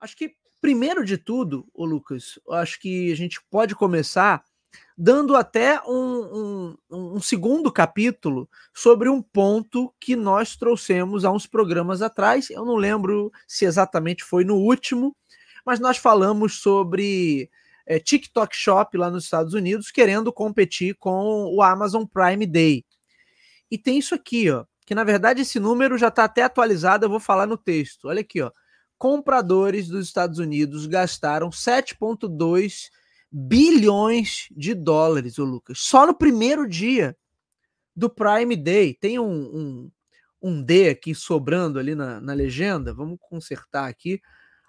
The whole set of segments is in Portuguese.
Acho que, primeiro de tudo, ô Lucas, acho que a gente pode começar dando até um, um, um, segundo capítulo sobre um ponto que nós trouxemos há uns programas atrás. Eu não lembro se exatamente foi no último, mas nós falamos sobre é, TikTok Shop lá nos Estados Unidos querendo competir com o Amazon Prime Day. E tem isso aqui, ó, que na verdade esse número já está até atualizado, eu vou falar no texto. Olha aqui, ó compradores dos Estados Unidos gastaram 7,2 bilhões de dólares, o Lucas, só no primeiro dia do Prime Day. Tem um, um, um D aqui sobrando ali na, na legenda. Vamos consertar aqui.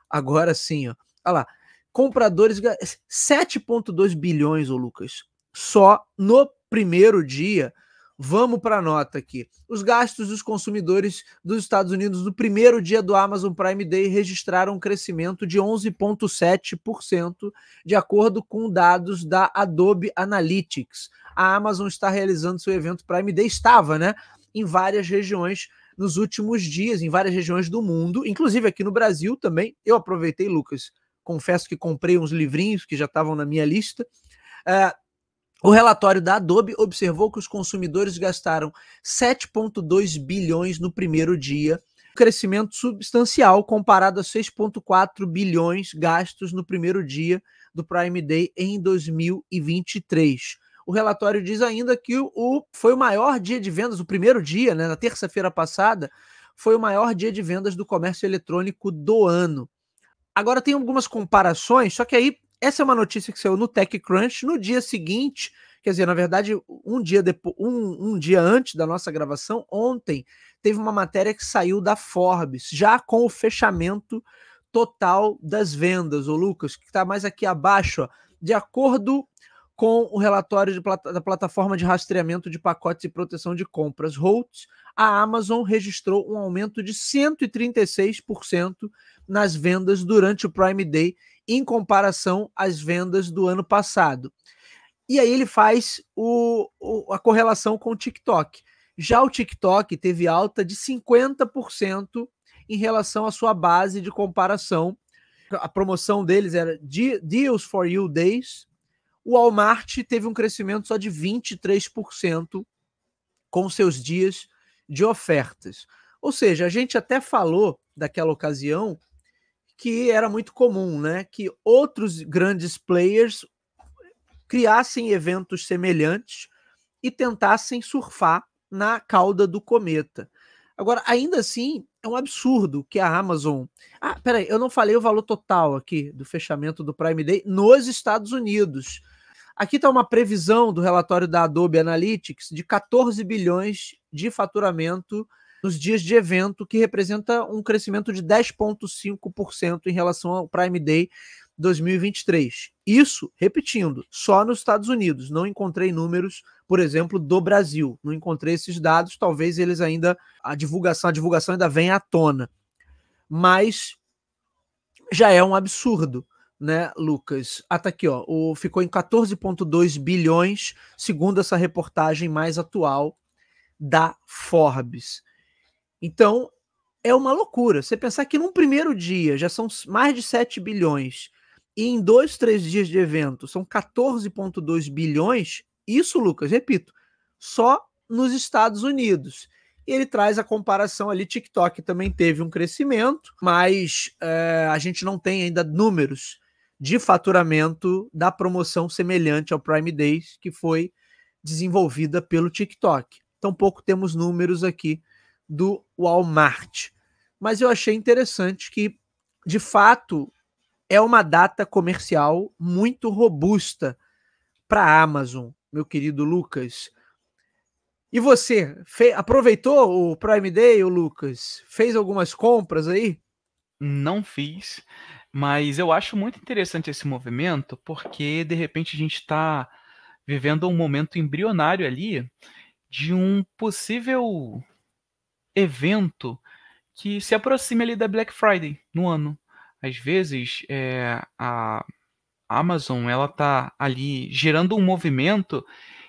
Agora sim, ó. Olha lá. Compradores 7,2 bilhões, o Lucas, só no primeiro dia Vamos para a nota aqui. Os gastos dos consumidores dos Estados Unidos no primeiro dia do Amazon Prime Day registraram um crescimento de 11,7%, de acordo com dados da Adobe Analytics. A Amazon está realizando seu evento Prime Day, estava, né? Em várias regiões nos últimos dias, em várias regiões do mundo, inclusive aqui no Brasil também. Eu aproveitei, Lucas. Confesso que comprei uns livrinhos que já estavam na minha lista. Uh, o relatório da Adobe observou que os consumidores gastaram 7,2 bilhões no primeiro dia, um crescimento substancial comparado a 6,4 bilhões gastos no primeiro dia do Prime Day em 2023. O relatório diz ainda que o, o foi o maior dia de vendas, o primeiro dia, né, na terça-feira passada, foi o maior dia de vendas do comércio eletrônico do ano. Agora tem algumas comparações, só que aí essa é uma notícia que saiu no TechCrunch no dia seguinte, quer dizer, na verdade, um dia depois, um, um dia antes da nossa gravação, ontem, teve uma matéria que saiu da Forbes, já com o fechamento total das vendas, o Lucas, que está mais aqui abaixo, ó, de acordo com o relatório da plataforma de rastreamento de pacotes e proteção de compras Holtz, a Amazon registrou um aumento de 136% nas vendas durante o Prime Day em comparação às vendas do ano passado. E aí ele faz o, o, a correlação com o TikTok. Já o TikTok teve alta de 50% em relação à sua base de comparação. A promoção deles era Deals for You Days. O Walmart teve um crescimento só de 23% com seus dias de ofertas. Ou seja, a gente até falou daquela ocasião que era muito comum, né? Que outros grandes players criassem eventos semelhantes e tentassem surfar na cauda do cometa. Agora, ainda assim, é um absurdo que a Amazon. Ah, peraí, eu não falei o valor total aqui do fechamento do Prime Day nos Estados Unidos. Aqui está uma previsão do relatório da Adobe Analytics de 14 bilhões de faturamento nos dias de evento, que representa um crescimento de 10,5% em relação ao Prime Day 2023. Isso, repetindo, só nos Estados Unidos. Não encontrei números, por exemplo, do Brasil. Não encontrei esses dados, talvez eles ainda a divulgação, a divulgação ainda venha à tona. Mas já é um absurdo, né, Lucas? Até aqui, ó, o ficou em 14.2 bilhões, segundo essa reportagem mais atual da Forbes. Então, é uma loucura. Você pensar que num primeiro dia já são mais de 7 bilhões e em dois, três dias de evento são 14,2 bilhões. Isso, Lucas, repito, só nos Estados Unidos. E ele traz a comparação ali. TikTok também teve um crescimento, mas é, a gente não tem ainda números de faturamento da promoção semelhante ao Prime Days, que foi desenvolvida pelo TikTok. Tampouco então, temos números aqui do Walmart. Mas eu achei interessante que, de fato, é uma data comercial muito robusta para a Amazon, meu querido Lucas. E você, aproveitou o Prime Day, o Lucas? Fez algumas compras aí? Não fiz, mas eu acho muito interessante esse movimento, porque de repente a gente está vivendo um momento embrionário ali de um possível evento que se aproxime ali da Black Friday no ano. Às vezes é, a Amazon ela tá ali gerando um movimento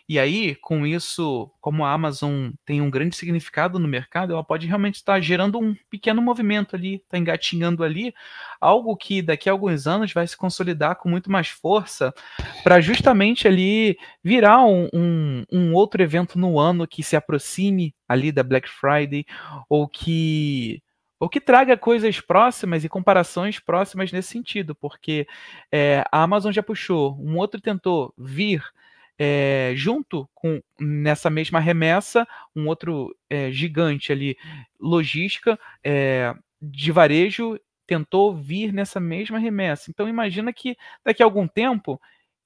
e aí, com isso, como a Amazon tem um grande significado no mercado, ela pode realmente estar gerando um pequeno movimento ali, está engatinhando ali, algo que daqui a alguns anos vai se consolidar com muito mais força, para justamente ali virar um, um, um outro evento no ano que se aproxime ali da Black Friday, ou que ou que traga coisas próximas e comparações próximas nesse sentido, porque é, a Amazon já puxou, um outro tentou vir é, junto com nessa mesma remessa, um outro é, gigante ali, logística é, de varejo, tentou vir nessa mesma remessa. Então imagina que daqui a algum tempo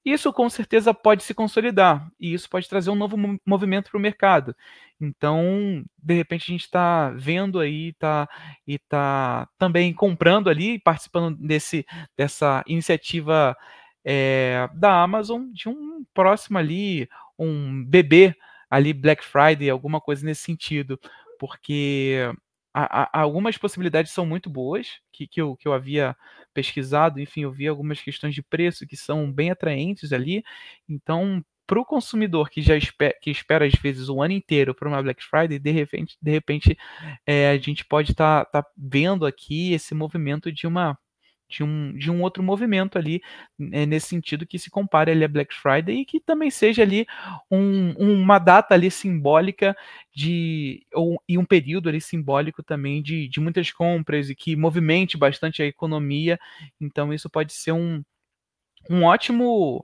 isso com certeza pode se consolidar e isso pode trazer um novo movimento para o mercado. Então, de repente, a gente está vendo aí tá, e tá também comprando ali, participando desse, dessa iniciativa é, da Amazon de um próximo ali, um bebê ali, Black Friday, alguma coisa nesse sentido, porque a, a, algumas possibilidades são muito boas, que, que, eu, que eu havia pesquisado, enfim, eu vi algumas questões de preço que são bem atraentes ali, então para o consumidor que já espera, que espera às vezes o ano inteiro para uma Black Friday, de repente, de repente é, a gente pode estar tá, tá vendo aqui esse movimento de uma de um, de um outro movimento ali, é, nesse sentido que se compare ali a Black Friday e que também seja ali um, uma data ali simbólica de ou, e um período ali simbólico também de, de muitas compras e que movimente bastante a economia. Então isso pode ser um, um ótimo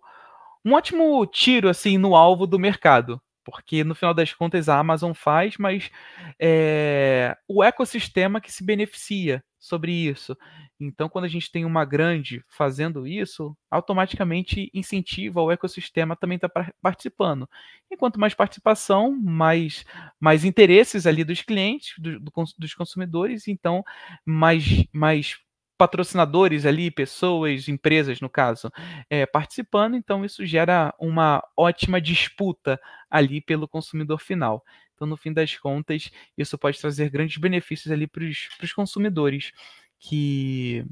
um ótimo tiro assim no alvo do mercado, porque no final das contas a Amazon faz, mas é o ecossistema que se beneficia sobre isso. Então, quando a gente tem uma grande fazendo isso, automaticamente incentiva o ecossistema também estar tá participando. Enquanto mais participação, mais, mais interesses ali dos clientes, do, do, dos consumidores, então mais, mais patrocinadores ali, pessoas, empresas no caso, é, participando, então isso gera uma ótima disputa ali pelo consumidor final. Então, no fim das contas, isso pode trazer grandes benefícios ali para os consumidores que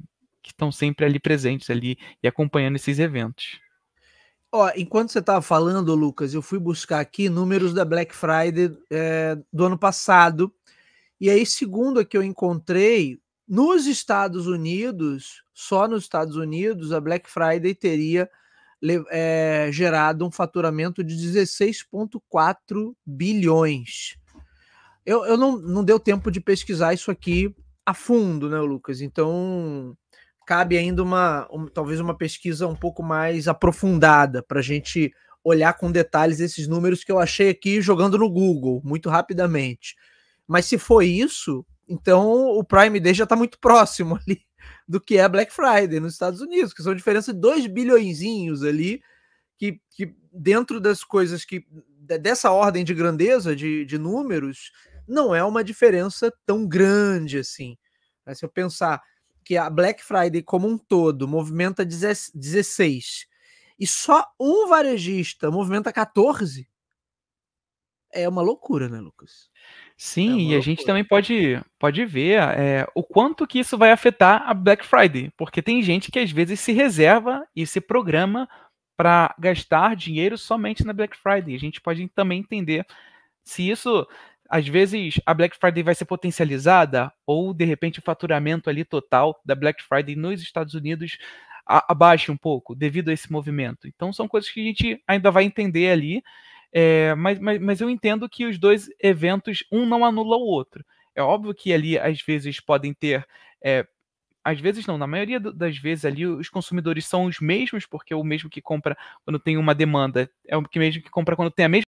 estão sempre ali presentes ali e acompanhando esses eventos. Ó, enquanto você estava falando, Lucas, eu fui buscar aqui números da Black Friday é, do ano passado. E aí, segundo a que eu encontrei, nos Estados Unidos, só nos Estados Unidos, a Black Friday teria é, gerado um faturamento de 16,4 bilhões. Eu, eu não, não deu tempo de pesquisar isso aqui a fundo, né, Lucas? Então cabe ainda uma, um, talvez uma pesquisa um pouco mais aprofundada para a gente olhar com detalhes esses números que eu achei aqui jogando no Google muito rapidamente. Mas se foi isso, então o Prime Day já está muito próximo ali do que é Black Friday nos Estados Unidos, que são diferença de 2 bilhões ali, que, que dentro das coisas que dessa ordem de grandeza de, de números, não é uma diferença tão grande assim. Mas se eu pensar que a Black Friday como um todo movimenta 16 e só um varejista movimenta 14, é uma loucura, né, Lucas? Sim, é e a gente também pode, pode ver é, o quanto que isso vai afetar a Black Friday, porque tem gente que às vezes se reserva e se programa para gastar dinheiro somente na Black Friday. A gente pode também entender se isso, às vezes, a Black Friday vai ser potencializada ou de repente o faturamento ali total da Black Friday nos Estados Unidos abaixa um pouco devido a esse movimento. Então são coisas que a gente ainda vai entender ali é, mas, mas, mas eu entendo que os dois eventos, um não anula o outro. É óbvio que ali, às vezes, podem ter. É, às vezes não, na maioria das vezes ali os consumidores são os mesmos, porque é o mesmo que compra quando tem uma demanda é o mesmo que compra quando tem a mesma